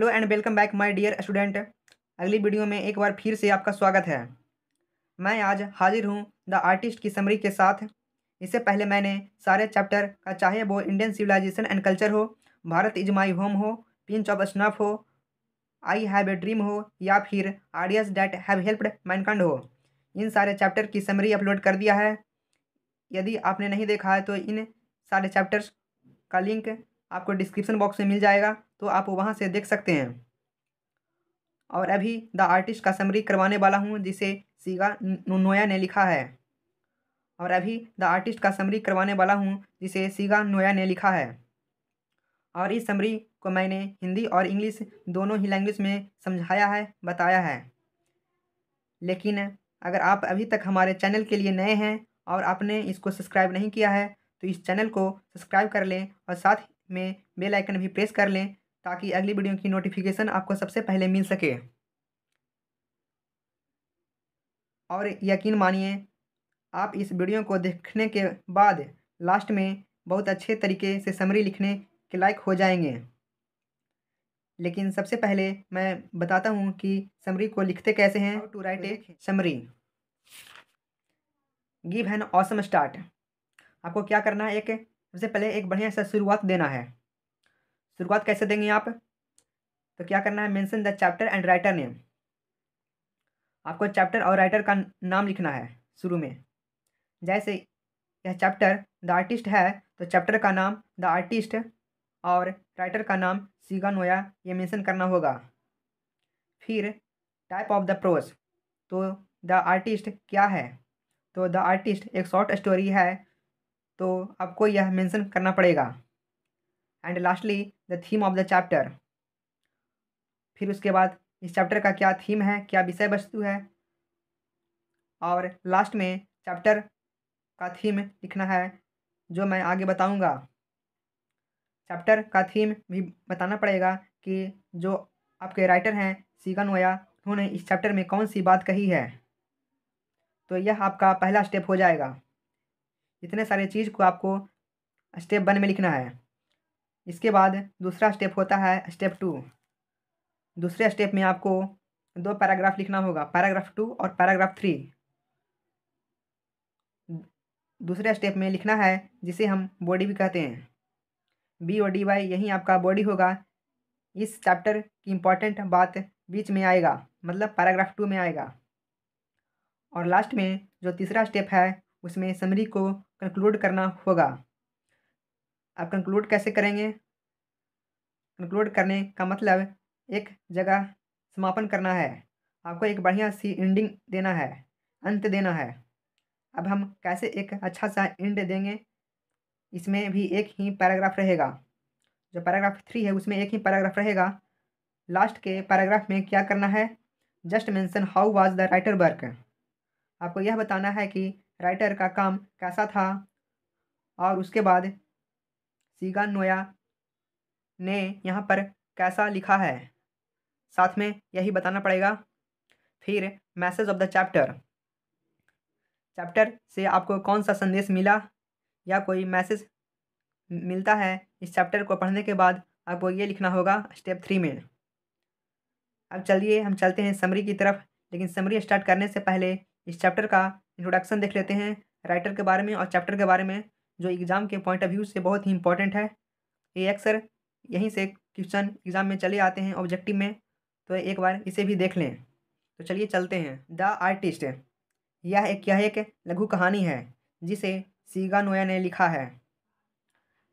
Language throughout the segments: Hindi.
hello and welcome back my dear student अगली वीडियो में एक बार फिर से आपका स्वागत है मैं आज हाजिर हूँ द आर्टिस्ट की समरी के साथ इससे पहले मैंने सारे चैप्टर का चाहे वो इंडियन सिविलाइजेशन एंड कल्चर हो भारत इज माई होम हो पिंच ऑफ स्नफ हो आई हैव ए ड्रीम हो या फिर ideas that have helped mankind हो इन सारे चैप्टर की समरी अपलोड कर दिया है यदि आपने नहीं देखा है तो इन सारे चैप्टर्स का लिंक आपको डिस्क्रिप्शन बॉक्स में मिल जाएगा तो आप वहाँ से देख सकते हैं और अभी द आर्टिस्ट का समरी करवाने वाला हूँ जिसे सीगा नोया ने लिखा है और अभी द आर्टिस्ट का समरी करवाने वाला हूँ जिसे सीगा नोया ने लिखा है और इस समरी को मैंने हिंदी और इंग्लिश दोनों ही लैंग्वेज में समझाया है बताया है लेकिन अगर आप अभी तक हमारे चैनल के लिए नए हैं और आपने इसको सब्सक्राइब नहीं किया है तो इस चैनल को सब्सक्राइब कर लें और साथ में बेल आइकन भी प्रेस कर लें ताकि अगली वीडियो की नोटिफिकेशन आपको सबसे पहले मिल सके और यकीन मानिए आप इस वीडियो को देखने के बाद लास्ट में बहुत अच्छे तरीके से समरी लिखने के लायक हो जाएंगे लेकिन सबसे पहले मैं बताता हूँ कि समरी को लिखते कैसे हैं to write a summary give an awesome start आपको क्या करना है एक सबसे पहले एक बढ़िया सा शुरुआत देना है शुरुआत कैसे देंगे आप तो क्या करना है mention the chapter and writer name आपको चैप्टर और राइटर का नाम लिखना है शुरू में जैसे यह चैप्टर द आर्टिस्ट है तो चैप्टर का नाम द आर्टिस्ट और राइटर का नाम सीगा नोया ये मेंशन करना होगा फिर टाइप ऑफ द प्रोज तो द आर्टिस्ट क्या है तो द आर्टिस्ट एक शॉर्ट स्टोरी है तो आपको यह मेंशन करना पड़ेगा and lastly the theme of the chapter फिर उसके बाद इस चैप्टर का क्या थीम है क्या विषय वस्तु है और लास्ट में चैप्टर का थीम लिखना है जो मैं आगे बताऊंगा चैप्टर का थीम भी बताना पड़ेगा कि जो आपके राइटर हैं सीगन वोया उन्होंने इस चैप्टर में कौन सी बात कही है तो यह आपका पहला स्टेप हो जाएगा इतने सारे चीज़ को आपको स्टेप वन में लिखना है इसके बाद दूसरा स्टेप होता है स्टेप टू दूसरे स्टेप में आपको दो पैराग्राफ लिखना होगा पैराग्राफ टू और पैराग्राफ थ्री दूसरे स्टेप में लिखना है जिसे हम बॉडी भी कहते हैं बी ओ डी वाई यही आपका बॉडी होगा इस चैप्टर की इम्पॉर्टेंट बात बीच में आएगा मतलब पैराग्राफ टू में आएगा और लास्ट में जो तीसरा स्टेप है उसमें समरी को कंक्लूड करना होगा आप कंक्लूड कैसे करेंगे कंक्लूड करने का मतलब एक जगह समापन करना है आपको एक बढ़िया सी एंडिंग देना है अंत देना है अब हम कैसे एक अच्छा सा एंड देंगे इसमें भी एक ही पैराग्राफ रहेगा जो पैराग्राफ थ्री है उसमें एक ही पैराग्राफ रहेगा लास्ट के पैराग्राफ में क्या करना है just mention how was the writer work आपको यह बताना है कि राइटर का काम कैसा था और उसके बाद सीगा नोया ने यहाँ पर कैसा लिखा है साथ में यही बताना पड़ेगा फिर message of the chapter chapter से आपको कौन सा संदेश मिला या कोई मैसेज मिलता है इस चैप्टर को पढ़ने के बाद आपको ये लिखना होगा स्टेप थ्री में अब चलिए हम चलते हैं समरी की तरफ लेकिन समरी स्टार्ट करने से पहले इस चैप्टर का इंट्रोडक्शन देख लेते हैं राइटर के बारे में और चैप्टर के बारे में जो एग्ज़ाम के पॉइंट ऑफ व्यू से बहुत ही इंपॉर्टेंट है ये अक्सर यहीं से क्वेश्चन एग्ज़ाम में चले आते हैं ऑब्जेक्टिव में तो एक बार इसे भी देख लें तो चलिए चलते हैं द आर्टिस्ट यह एक यह एक लघु कहानी है जिसे सीगा नोया ने लिखा है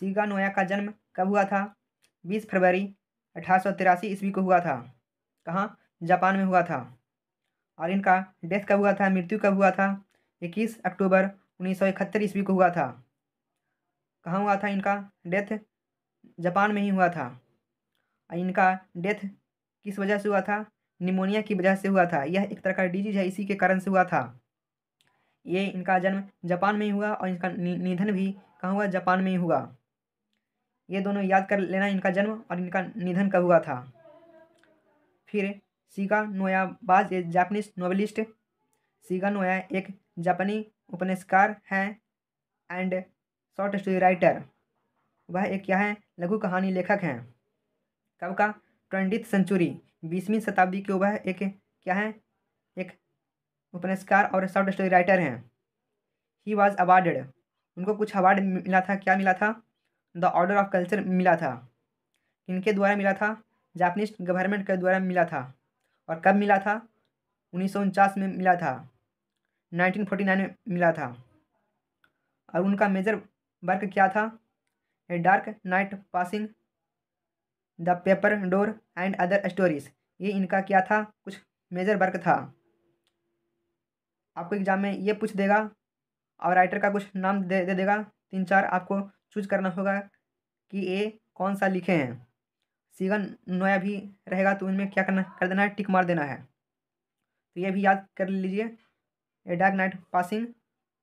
सीगा नोया का जन्म कब हुआ था बीस फरवरी अठारह ईस्वी को हुआ था कहाँ जापान में हुआ था और इनका डेथ कब हुआ था मृत्यु कब हुआ था इक्कीस अक्टूबर उन्नीस सौ इकहत्तर ईस्वी को हुआ था कहाँ हुआ था इनका डेथ जापान में ही हुआ था इनका डेथ किस वजह से हुआ था निमोनिया की वजह से हुआ था यह एक तरह का डिजीज है इसी के कारण से हुआ था ये इनका जन्म जापान में ही हुआ और इनका निधन भी कहाँ हुआ जापान में ही हुआ ये दोनों याद कर लेना इनका जन्म और इनका निधन कब हुआ था फिर सीका नोयाबाज एक जापनीज नोवलिस्ट सीगनोया एक जापानी उपन्यासकार हैं एंड शॉर्ट स्टोरी राइटर वह एक क्या है लघु कहानी लेखक हैं कब का ट्वेंटी सेंचुरी बीसवीं शताब्दी के वह एक क्या है एक उपन्यासकार और शॉर्ट स्टोरी राइटर हैं ही वॉज अवार्डेड उनको कुछ अवार्ड मिला था क्या मिला था द ऑर्डर ऑफ कल्चर मिला था इनके द्वारा मिला था जापानीज गवर्नमेंट के द्वारा मिला था और कब मिला था उन्नीस में मिला था 1949 में मिला था और उनका मेजर वर्क क्या था a dark night passing the paper door and other stories ये इनका क्या था कुछ मेजर वर्क था आपको एग्ज़ाम में ये पूछ देगा और राइटर का कुछ नाम दे, दे देगा तीन चार आपको चूज करना होगा कि ये कौन सा लिखे हैं सीगन नोया भी रहेगा तो उनमें क्या करना कर देना है टिक मार देना है तो ये भी याद कर लीजिए a dark night passing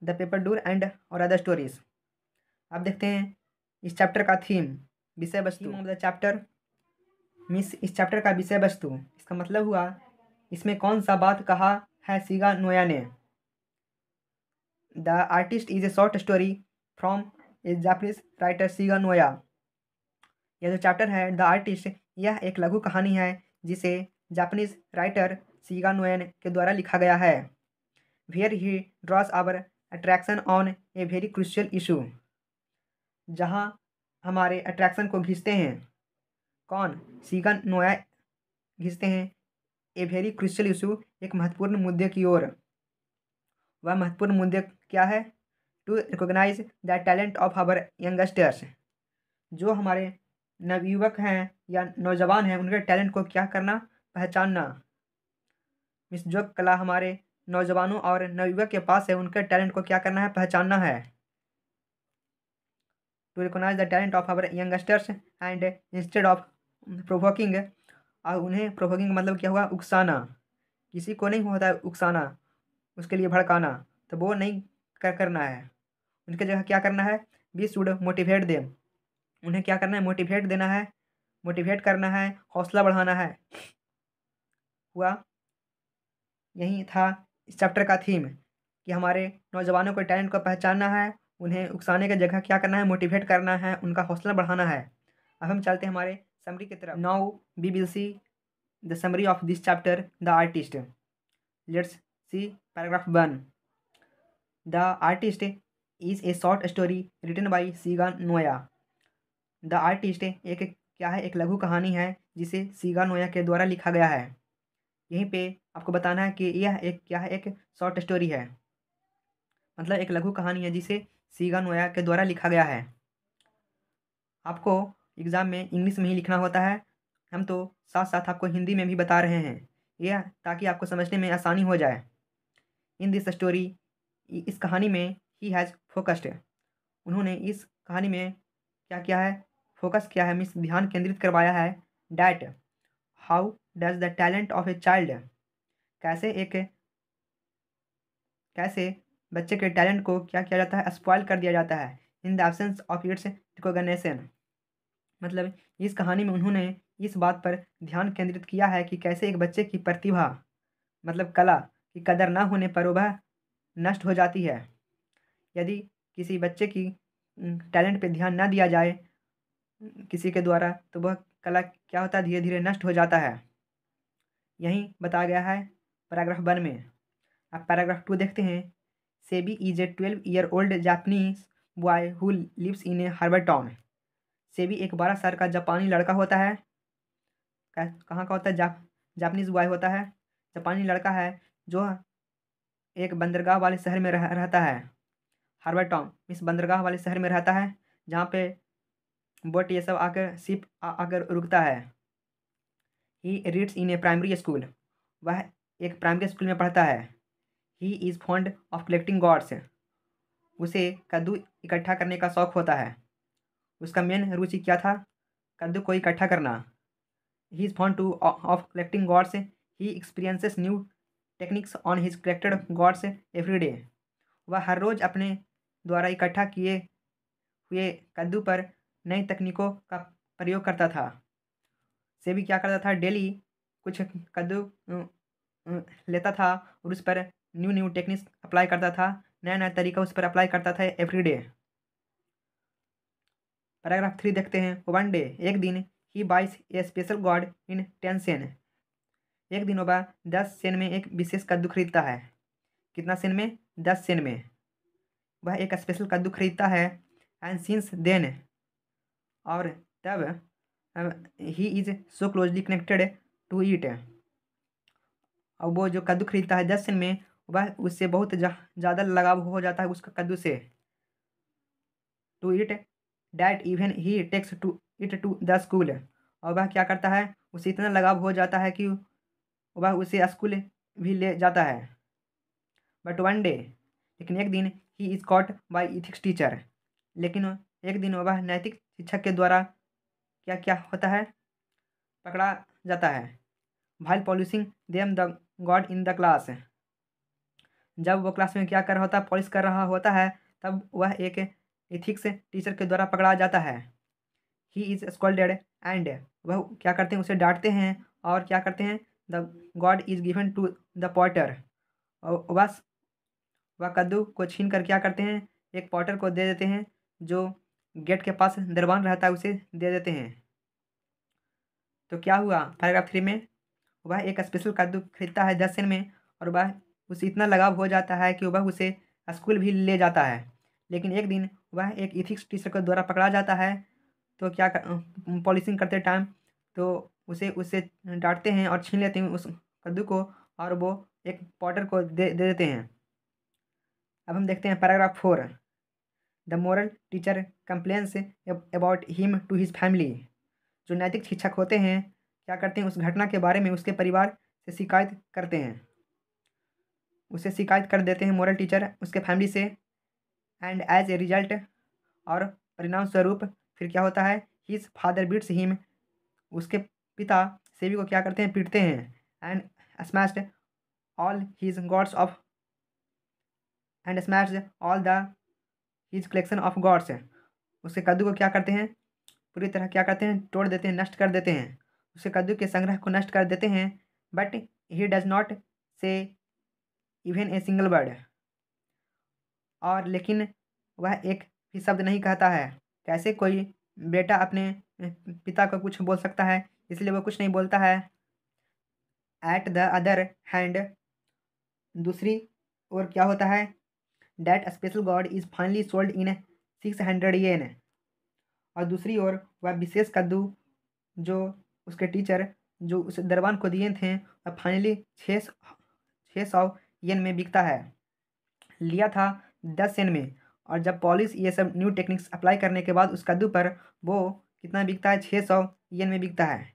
the paper door and और अदर स्टोरीज अब देखते हैं इस चैप्टर का थीम विषय वस्तु द चैप्टर मिस इस चैप्टर का विषय वस्तु इसका मतलब हुआ इसमें कौन सा बात कहा है सीगा नोया ने the artist is a short story from a Japanese writer Shiga Naoya यह जो चैप्टर है द आर्टिस्ट यह एक लघु कहानी है जिसे जापनीज राइटर सीगा नोएन के द्वारा लिखा गया है where he draws our attraction on a very crucial issue जहाँ हमारे अट्रैक्शन को घिसते हैं कौन सीगन नोया घिसते हैं ए वेरी क्रिशियल इशू एक महत्वपूर्ण मुद्दे की ओर वह महत्वपूर्ण मुद्दे क्या है to recognise the talent of our youngsters जो हमारे नवयुवक हैं या नौजवान हैं उनके टैलेंट को क्या करना पहचानना इस जो कला हमारे नौजवानों और नवयुवक के पास है उनके टैलेंट को क्या करना है पहचानना है to recognise the talent of our youngsters and instead of provoking और उन्हें प्रोवोकिंग मतलब क्या हुआ उकसाना किसी को नहीं होता है उकसाना उसके लिए भड़काना तो वो नहीं कर करना है उनके जगह क्या करना है बी शुड मोटिवेट देम उन्हें क्या करना है मोटिवेट देना है मोटिवेट करना है हौसला बढ़ाना है हुआ यही था इस चैप्टर का थीम कि हमारे नौजवानों को टैलेंट को पहचानना है उन्हें उकसाने की जगह क्या करना है मोटिवेट करना है उनका हौसला बढ़ाना है अब हम चलते हैं हमारे समरी की तरफ now we will see the summary of this chapter the artist let's see paragraph one the artist is a short story written by Shiga Naoya the artist एक क्या है एक लघु कहानी है जिसे सीगा नोया के द्वारा लिखा गया है यहीं पे आपको बताना है कि यह एक क्या है एक शॉर्ट स्टोरी है मतलब एक लघु कहानी है जिसे सीगा नोया के द्वारा लिखा गया है आपको एग्ज़ाम में इंग्लिश में ही लिखना होता है हम तो साथ साथ आपको हिंदी में भी बता रहे हैं यह ताकि आपको समझने में आसानी हो जाए इन दिस स्टोरी इस कहानी में ही हैज़ फोकस्ड उन्होंने इस कहानी में क्या किया है फोकस किया है मिस ध्यान केंद्रित करवाया है that how does the talent of a child कैसे एक कैसे बच्चे के टैलेंट को क्या किया जाता है स्पॉयल कर दिया जाता है in the absence of its recognition मतलब इस कहानी में उन्होंने इस बात पर ध्यान केंद्रित किया है कि कैसे एक बच्चे की प्रतिभा मतलब कला की कदर ना होने पर वह नष्ट हो जाती है यदि किसी बच्चे की टैलेंट पर ध्यान ना दिया जाए किसी के द्वारा तो वह कला क्या होता है धीरे धीरे नष्ट हो जाता है यहीं बताया गया है पैराग्राफ वन में अब पैराग्राफ टू देखते हैं Seibei is a twelve year old Japanese boy who lives in a harbour town Seibei एक बारह साल का जापानी लड़का होता है कहाँ का होता है जाप जापनीज बॉय होता है जापानी लड़का है जो एक बंदरगाह वाले शहर में रह, रहता है हार्बर टाउन इस बंदरगाह वाले शहर में रहता है जहाँ पे बोट ये सब आकर सिप आकर रुकता है he reads in a primary school वह एक प्राइमरी स्कूल में पढ़ता है he is fond of collecting gourds उसे कद्दू इकट्ठा करने का शौक़ होता है उसका मेन रुचि क्या था कद्दू को इकट्ठा करना he is fond to of collecting gourds he experiences new techniques on his collected gourds every day वह हर रोज़ अपने द्वारा इकट्ठा किए हुए कद्दू पर नई तकनीकों का प्रयोग करता था से भी क्या करता था डेली कुछ कद्दू लेता था और उस पर न्यू न्यू टेक्निक्स अप्लाई करता था नया नया तरीका उस पर अप्लाई करता था एवरीडे पैराग्राफ थ्री देखते हैं वन डे एक दिन he buys a special gourd in ten sen एक दिन वह दस सेन में एक विशेष कद्दू खरीदता है कितना सेन में दस सेन में वह एक स्पेशल कद्दू खरीदता है एंड सिंस देन और तब he is so closely connected to it और वो जो कद्दू खरीदता है दस में वह उससे बहुत ज़्यादा जा, लगाव हो जाता है उसका कद्दू से to it that even he takes to it to the school और वह क्या करता है उसे इतना लगाव हो जाता है कि वह उसे स्कूल भी ले जाता है बट वन डे लेकिन एक दिन he is caught by ethics teacher लेकिन एक दिन वह नैतिक शिक्षक के द्वारा क्या क्या होता है पकड़ा जाता है भाई polishing them the gourd in the class जब वो क्लास में क्या कर होता है पॉलिश कर रहा होता है तब वह एक इथिक्स टीचर के द्वारा पकड़ा जाता है ही इज़ स्कॉल्डेड एंड वह क्या करते हैं उसे डांटते हैं और क्या करते हैं the gourd is given to the potter और बस वह कद्दू को छीन कर क्या करते हैं एक पॉटर को दे देते हैं जो गेट के पास दरबान रहता है उसे दे देते हैं तो क्या हुआ पैराग्राफ थ्री में वह एक स्पेशल कद्दू खरीदता है दस दिन में और वह उसे इतना लगाव हो जाता है कि वह उसे स्कूल भी ले जाता है लेकिन एक दिन वह एक इथिक्स टीचर के द्वारा पकड़ा जाता है तो क्या कर, पॉलिसिंग करते टाइम तो उसे उसे डांटते हैं और छीन लेते हैं उस कद्दू को और वो एक पॉटर को दे, दे देते हैं अब हम देखते हैं paragraph four the moral teacher complains about him to his family जो नैतिक शिक्षक होते हैं क्या करते हैं उस घटना के बारे में उसके परिवार से शिकायत करते हैं उसे शिकायत कर देते हैं मॉरल टीचर उसके फैमिली से एंड एज ए रिजल्ट और परिणाम स्वरूप फिर क्या होता है हिज फादर बीट्स हिम उसके पिता सेवी को क्या करते हैं पीटते हैं and smashed all his gourds of and smashed all the his collection of gourds है उसके कद्दू को क्या करते हैं पूरी तरह क्या करते हैं तोड़ देते हैं नष्ट कर देते हैं उसके कद्दू के संग्रह को नष्ट कर देते हैं but he does not say even a single word और लेकिन वह एक भी शब्द नहीं कहता है कैसे कोई बेटा अपने पिता को कुछ बोल सकता है इसलिए वह कुछ नहीं बोलता है एट द अदर हैंड दूसरी और क्या होता है that special gourd is finally sold in six hundred yen और दूसरी ओर वह विशेष कद्दू जो उसके टीचर जो उस दरबान को दिए थे वह फाइनली छः छः सौ येन में बिकता है लिया था दस येन में और जब पॉलिस ये सब न्यू टेक्निक्स अप्लाई करने के बाद उस कद्दू पर वो कितना बिकता है छः सौ येन में बिकता है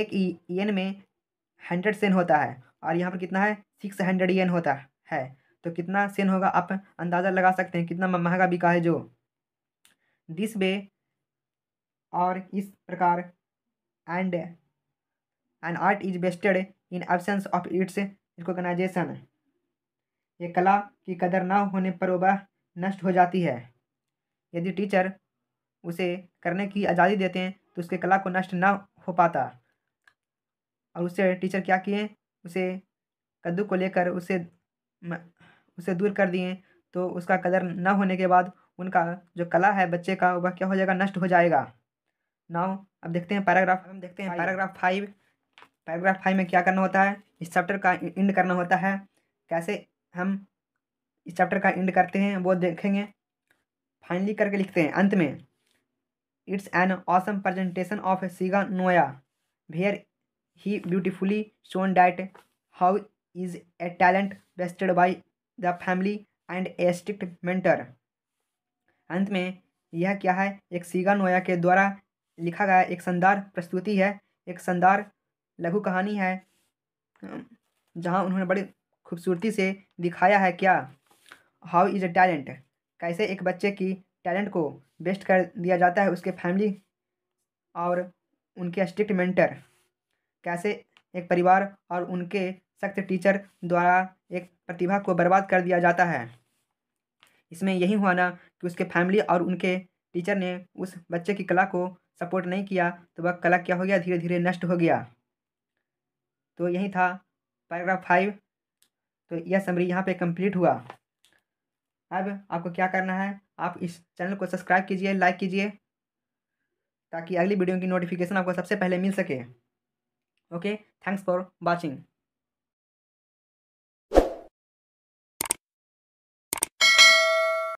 एक येन में हंड्रेड सेन होता है और यहाँ पर कितना है सिक्स हंड्रेड येन होता है तो कितना सेन होगा आप अंदाज़ा लगा सकते हैं कितना महंगा बिका है जो दिस वे और इस प्रकार and and art is wasted in absence of its recognition ये कला की कदर ना होने पर वह नष्ट हो जाती है यदि टीचर उसे करने की आज़ादी देते हैं तो उसके कला को नष्ट ना हो पाता और उससे टीचर क्या किए उसे कद्दू को लेकर उसे उसे दूर कर दिए तो उसका कदर न होने के बाद उनका जो कला है बच्चे का वह क्या हो जाएगा नष्ट हो जाएगा नाउ अब देखते हैं पैराग्राफ हम देखते हैं पैराग्राफ फाइव पैराग्राफ फाइव में क्या करना होता है इस चैप्टर का इंड करना होता है कैसे हम इस चैप्टर का इंड करते हैं वो देखेंगे फाइनली करके लिखते हैं अंत में it's an awesome presentation of Shiga Naoya where he beautifully shown that how is a talent wasted by the family and strict mentor अंत में यह क्या है एक सीगा नोया के द्वारा लिखा गया एक शानदार प्रस्तुति है एक शानदार लघु कहानी है जहाँ उन्होंने बड़ी खूबसूरती से दिखाया है क्या हाउ इज़ अ टैलेंट कैसे एक बच्चे की टैलेंट को बेस्ट कर दिया जाता है उसके फैमिली और उनके स्ट्रिक्ट मेंटर कैसे एक परिवार और उनके सख्त टीचर द्वारा प्रतिभा को बर्बाद कर दिया जाता है इसमें यही हुआ ना कि उसके फैमिली और उनके टीचर ने उस बच्चे की कला को सपोर्ट नहीं किया तो वह कला क्या हो गया धीरे धीरे नष्ट हो गया तो यही था पैराग्राफ फाइव तो यह समरी यहाँ पे कंप्लीट हुआ अब आपको क्या करना है आप इस चैनल को सब्सक्राइब कीजिए लाइक कीजिए ताकि अगली वीडियो की नोटिफिकेशन आपको सबसे पहले मिल सके ओके थैंक्स फॉर वॉचिंग